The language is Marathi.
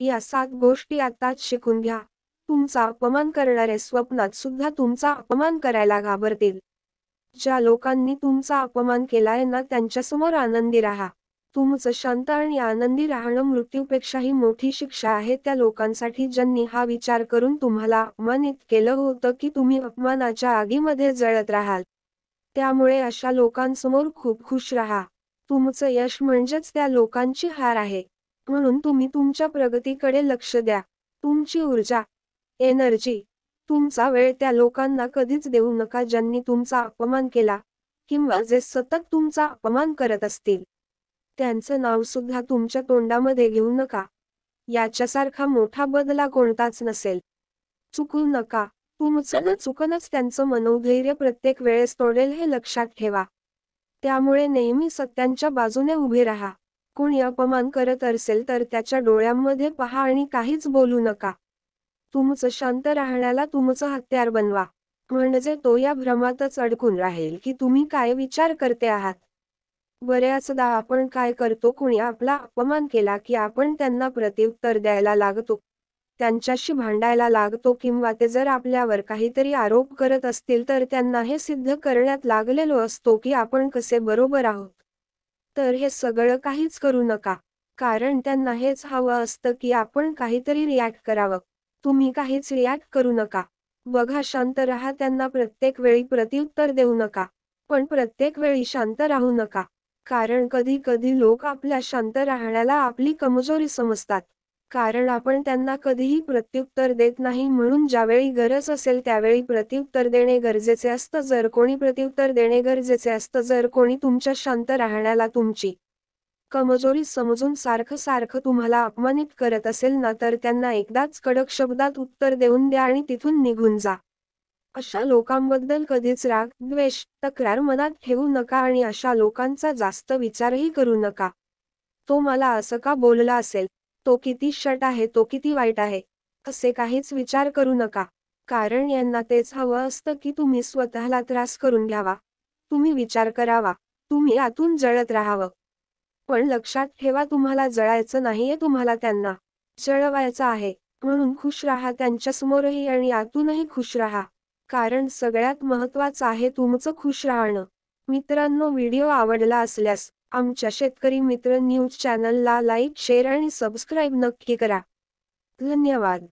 या सात गोष्टी आताच शिकून घ्या तुमचा अपमान करणारे स्वप्नात सुद्धा तुमचा अपमान करायला घाबरतील ज्या लोकांनी तुमचा अपमान केलाय ना त्यांच्यासमोर आनंदी राहा तुमचं शांत आणि आनंदी राहणं मृत्यूपेक्षाही मोठी शिक्षा आहे त्या लोकांसाठी ज्यांनी हा विचार करून तुम्हाला अपमानित केलं होतं की तुम्ही अपमानाच्या आगीमध्ये जळत राहाल त्यामुळे अशा लोकांसमोर खूप खुश राहा तुमचं यश म्हणजेच त्या लोकांची हार आहे म्हणून तुम्ही तुमच्या प्रगतीकडे लक्ष द्या तुमची ऊर्जा एनर्जी तुमचा वेळ त्या लोकांना कधीच देऊ नका ज्यांनी तुमचा अपमान केला किंवा जे सतत तुमचा अपमान करत असतील त्यांचं नाव सुद्धा तुमच्या तोंडामध्ये घेऊ नका याच्यासारखा मोठा बदला कोणताच नसेल चुकू नका तुमचं चुकूनच त्यांचं मनोधैर्य प्रत्येक वेळेस तोडेल हे लक्षात ठेवा त्यामुळे नेहमी सत्यांच्या बाजूने उभे राहा कोणी अपमान करत असेल तर त्याच्या डोळ्यांमध्ये पहा आणि काहीच बोलू नका तुमचं शांत राहण्याला तुमचं हत्यार बनवा म्हणजे तो या भ्रमातच अडकून राहील की तुम्ही काय विचार करते आहात बऱ्याचदा आपण काय करतो कुणी आपला अपमान केला की आपण त्यांना प्रत्युत्तर द्यायला लागतो त्यांच्याशी भांडायला लागतो किंवा ते जर आपल्यावर काहीतरी आरोप करत असतील तर त्यांना हे सिद्ध करण्यात लागलेलो असतो की आपण कसे बरोबर आहोत तर हे सगळं काहीच करू नका कारण त्यांना हेच हवं असतं की आपण काहीतरी रिॲक्ट करावं तुम्ही काहीच रिॲक्ट करू नका बघा शांत राहा त्यांना प्रत्येक वेळी प्रत्युत्तर देऊ नका पण प्रत्येक वेळी शांत राहू नका कारण कधी कधी लोक आपल्या शांत राहण्याला आपली कमजोरी समजतात कारण आपण त्यांना कधीही प्रत्युत्तर देत नाही म्हणून ज्यावेळी गरज असेल त्यावेळी प्रत्युत्तर देणे गरजेचे असतं जर कोणी प्रत्युत्तर देणे गरजेचे असतं जर कोणी तुमच्या शांत राहण्याला तुमची कमजोरी समजून सारखं सारखं तुम्हाला अपमानित करत असेल ना तर त्यांना एकदाच कडक शब्दात उत्तर देऊन द्या आणि तिथून निघून जा अशा लोकांबद्दल कधीच राग द्वेष तक्रार मनात ठेवू नका आणि अशा लोकांचा जास्त विचारही करू नका तो मला असं का बोलला असेल तो किती शट आहे तो किती वाईट आहे असे काहीच विचार करू नका कारण यांना तेच हवं असतं की तुम्ही स्वतःला त्रास करून घ्यावा तुम्ही विचार करावा तुम्ही आतून जळत राहावं पण लक्षात ठेवा तुम्हाला जळायचं नाहीये तुम्हाला त्यांना जळवायचं आहे म्हणून खुश राहा त्यांच्या समोरही आणि आतूनही खुश राहा कारण सगळ्यात महत्वाचं आहे तुमचं खुश राहणं मित्रांनो व्हिडिओ आवडला असल्यास आमच्या शेतकरी मित्र न्यूज चॅनलला लाईक शेअर आणि सबस्क्राईब नक्की करा धन्यवाद